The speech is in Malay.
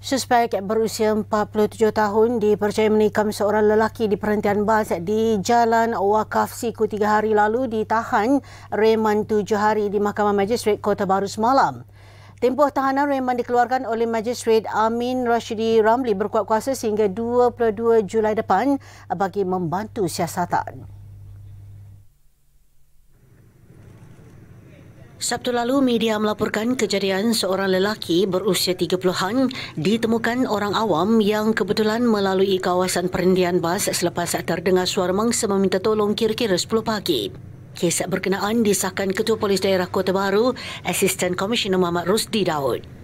Suspek berusia 47 tahun dipercayai menikam seorang lelaki di perhentian bas di Jalan Wakaf Siku tiga hari lalu ditahan Reman tujuh hari di Mahkamah Majistret Kota Baru semalam. Tempoh tahanan Reman dikeluarkan oleh Majistret Amin Rashidi Ramli berkuat kuasa sehingga 22 Julai depan bagi membantu siasatan. Sabtu lalu, media melaporkan kejadian seorang lelaki berusia 30-an ditemukan orang awam yang kebetulan melalui kawasan perindian bas selepas terdengar suara mangsa meminta tolong kira-kira 10 pagi. Kes berkenaan disahkan Ketua Polis Daerah Kota Baru, Asisten Komisioner Muhammad Rusdi Daud.